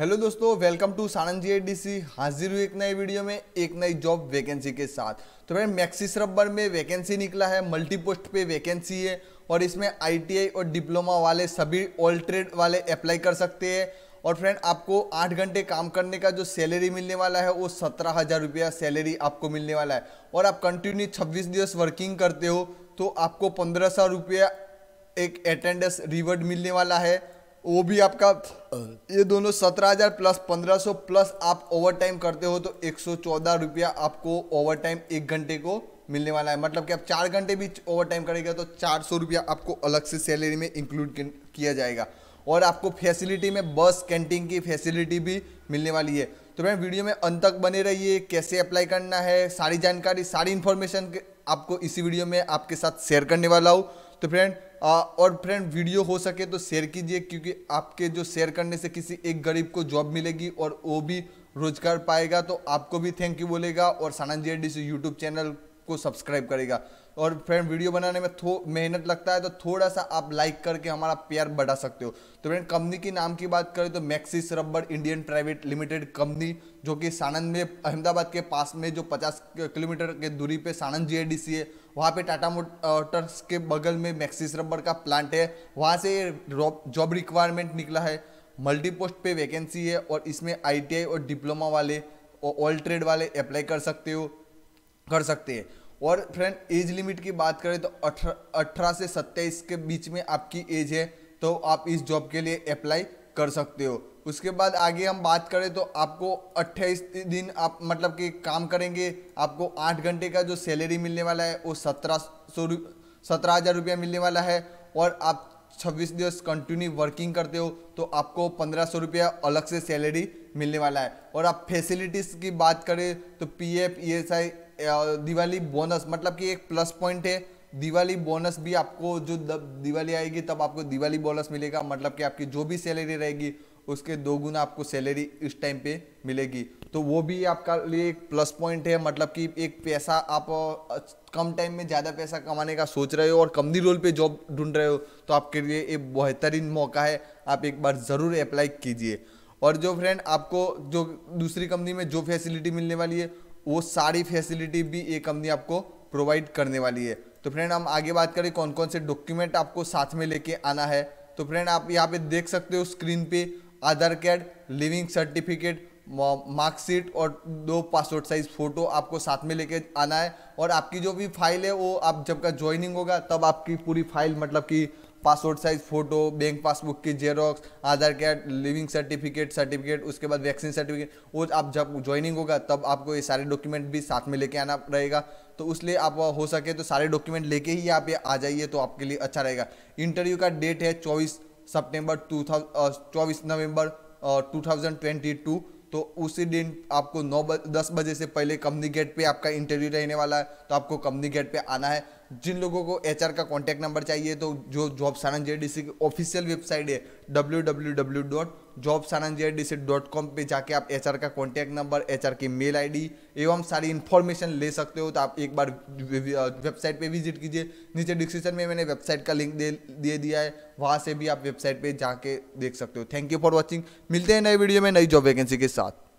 hello दोस्तों welcome to सानंद जीएडीसी हाजिर हुई एक नए वीडियो में एक नई जॉब वैकेंसी के साथ तो भाई मैक्सिस रबर में वैकेंसी निकला है मल्टी पोस्ट पे वैकेंसी है और इसमें आईटीआई और डिप्लोमा वाले सभी ऑल ट्रेड वाले अप्लाई कर सकते हैं और फ्रेंड आपको आठ घंटे काम करने का जो सैलरी मिलने वाला है वो सत्रह हज़ार रुपया सैलरी आपको मिलने वाला है और आप कंटिन्यू छब्बीस दिवस वर्किंग करते हो तो आपको पंद्रह सौ रुपया एक अटेंडेंस रिवर्ड मिलने वाला है वो भी आपका ये दोनों सत्रह हज़ार प्लस पंद्रह सौ प्लस आप ओवर टाइम करते हो तो एक सौ चौदह रुपया आपको ओवर टाइम एक घंटे को मिलने वाला है मतलब कि आप चार घंटे भी ओवर टाइम करेगा तो चार सौ रुपया आपको अलग से सैलरी में इंक्लूड किया जाएगा और आपको फैसिलिटी में बस कैंटीन की फैसिलिटी भी मिलने वाली है तो फ्रेंड वीडियो में अंत तक बने रहिए कैसे अप्लाई करना है सारी जानकारी सारी इन्फॉर्मेशन आपको इसी वीडियो में आपके साथ शेयर करने वाला हूँ तो फ्रेंड और फ्रेंड वीडियो हो सके तो शेयर कीजिए क्योंकि आपके जो शेयर करने से किसी एक गरीब को जॉब मिलेगी और वो भी रोजगार पाएगा तो आपको भी थैंक यू बोलेगा और Sanand G D YouTube channel को सब्सक्राइब करेगा और फ्रेंड वीडियो बनाने में थो मेहनत लगता है तो थोड़ा सा आप लाइक करके हमारा प्यार बढ़ा सकते हो तो फ्रेंड कंपनी के नाम की बात करें तो Maxxis rubber Indian private limited company जो कि सानंद में अहमदाबाद के पास में जो 50 किलोमीटर के दूरी पे सानंद जीआईडीसी है वहाँ पे टाटा मोटर्स के बगल में मैक्सिस रबर का प्लांट है वहाँ से जॉब रिक्वायरमेंट निकला है मल्टीपोस्ट पोस्ट पे वैकेंसी है और इसमें आई और डिप्लोमा वाले ऑल ट्रेड वाले अप्लाई कर सकते हो कर सकते हैं और फ्रेंड एज लिमिट की बात करें तो अठारह से सत्ताईस के बीच में आपकी एज है तो आप इस जॉब के लिए अप्लाई कर सकते हो उसके बाद आगे हम बात करें तो आपको 28 दिन आप मतलब कि काम करेंगे आपको 8 घंटे का जो सैलरी मिलने वाला है वो सत्रह सौ सत्रह हज़ार रुपया मिलने वाला है और आप 26 दिवस कंटिन्यू वर्किंग करते हो तो आपको पंद्रह सौ रुपया अलग से सैलरी मिलने वाला है और आप फैसिलिटीज़ की बात करें तो P F E S I Diwali bonus मतलब कि एक प्लस पॉइंट है दिवाली बोनस भी आपको जो दिवाली आएगी तब आपको दिवाली बोनस मिलेगा मतलब कि आपकी जो भी सैलरी रहेगी उसके दो गुना आपको सैलरी इस टाइम पे मिलेगी तो वो भी आपका लिए एक प्लस पॉइंट है मतलब कि एक पैसा आप कम टाइम में ज़्यादा पैसा कमाने का सोच रहे हो और कम दी रोल पे जॉब ढूंढ रहे हो तो आपके लिए एक बेहतरीन मौका है आप एक बार ज़रूर अप्लाई कीजिए और जो फ्रेंड आपको जो दूसरी कंपनी में जो फैसिलिटी मिलने वाली है वो सारी फैसिलिटी भी ये कंपनी आपको प्रोवाइड करने वाली है तो फ्रेंड हम आगे बात करें कौन कौन से डॉक्यूमेंट आपको साथ में लेके आना है तो फ्रेंड आप यहाँ पे देख सकते हो स्क्रीन पे Aadhaar card living certificate marksheet और दो पासपोर्ट साइज फ़ोटो आपको साथ में लेके आना है और आपकी जो भी फाइल है वो आप जब का ज्वाइनिंग होगा तब आपकी पूरी फाइल मतलब कि passport size photo bank passbook की xerox Aadhaar card living certificate certificate उसके बाद वैक्सीन सर्टिफिकेट वो आप जब ज्वाइनिंग होगा तब आपको ये सारे डॉक्यूमेंट भी साथ में लेके आना रहेगा तो उसलिए आप हो सके तो सारे डॉक्यूमेंट लेके ही आप ये आ जाइए तो आपके लिए अच्छा रहेगा इंटरव्यू का डेट है चौबीस सप्टेम्बर टू चौबीस November two thousand twenty two तो उसी दिन आपको नौ बज दस बजे से पहले कंपनी गेट पे आपका इंटरव्यू रहने वाला है तो आपको कंपनी गेट पे आना है जिन लोगों को एच का कॉन्टैक्ट नंबर चाहिए तो जो जॉब सारंग जे डी की ऑफिशियल वेबसाइट है W W W dot job Sanand J D C dot com पर जाके आप एच का कॉन्टैक्ट नंबर एच की मेल आई एवं सारी इन्फॉर्मेशन ले सकते हो तो आप एक बार वेबसाइट पे विजिट कीजिए नीचे डिस्क्रिप्शन में मैंने वेबसाइट का लिंक दे दे दिया है वहाँ से भी आप वेबसाइट पर जाके देख सकते हो थैंक यू फॉर वॉचिंग मिलते हैं नए वीडियो में नई जॉब वैकेंसी के साथ